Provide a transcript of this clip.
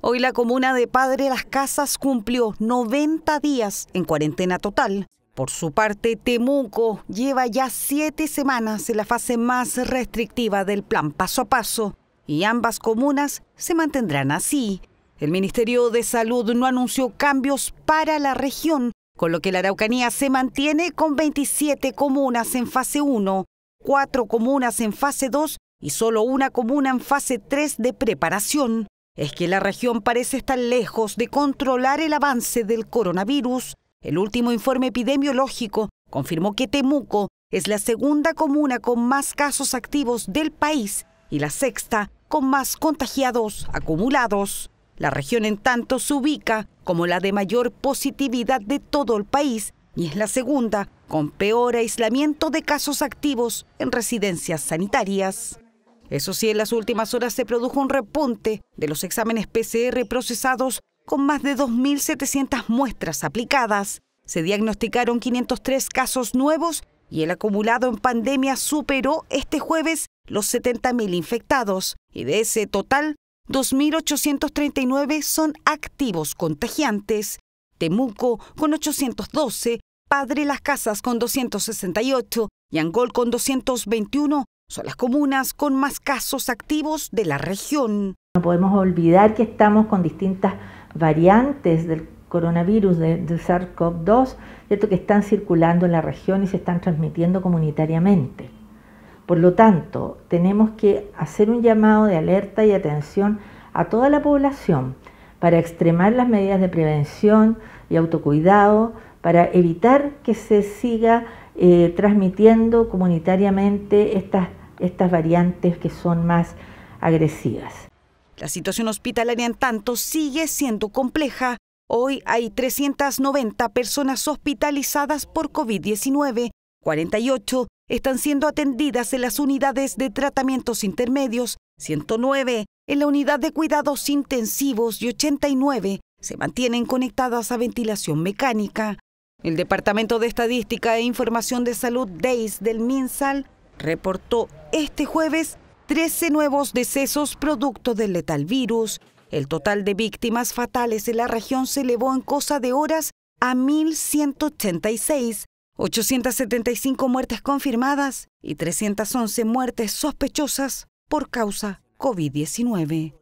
Hoy la comuna de Padre Las Casas cumplió 90 días en cuarentena total. Por su parte, Temuco lleva ya siete semanas en la fase más restrictiva del plan paso a paso y ambas comunas se mantendrán así. El Ministerio de Salud no anunció cambios para la región, con lo que la Araucanía se mantiene con 27 comunas en fase 1, 4 comunas en fase 2 y solo una comuna en fase 3 de preparación es que la región parece estar lejos de controlar el avance del coronavirus. El último informe epidemiológico confirmó que Temuco es la segunda comuna con más casos activos del país y la sexta con más contagiados acumulados. La región en tanto se ubica como la de mayor positividad de todo el país y es la segunda con peor aislamiento de casos activos en residencias sanitarias. Eso sí, en las últimas horas se produjo un repunte de los exámenes PCR procesados con más de 2.700 muestras aplicadas. Se diagnosticaron 503 casos nuevos y el acumulado en pandemia superó este jueves los 70.000 infectados y de ese total, 2.839 son activos contagiantes. Temuco con 812, Padre Las Casas con 268 y Angol con 221 son las comunas con más casos activos de la región. No podemos olvidar que estamos con distintas variantes del coronavirus del SARS-CoV-2 que están circulando en la región y se están transmitiendo comunitariamente. Por lo tanto, tenemos que hacer un llamado de alerta y atención a toda la población para extremar las medidas de prevención y autocuidado, para evitar que se siga eh, transmitiendo comunitariamente estas estas variantes que son más agresivas. La situación hospitalaria, en tanto, sigue siendo compleja. Hoy hay 390 personas hospitalizadas por COVID-19. 48 están siendo atendidas en las unidades de tratamientos intermedios, 109 en la unidad de cuidados intensivos y 89 se mantienen conectadas a ventilación mecánica. El Departamento de Estadística e Información de Salud DEIS del MINSAL reportó este jueves 13 nuevos decesos producto del letal virus. El total de víctimas fatales en la región se elevó en cosa de horas a 1.186, 875 muertes confirmadas y 311 muertes sospechosas por causa COVID-19.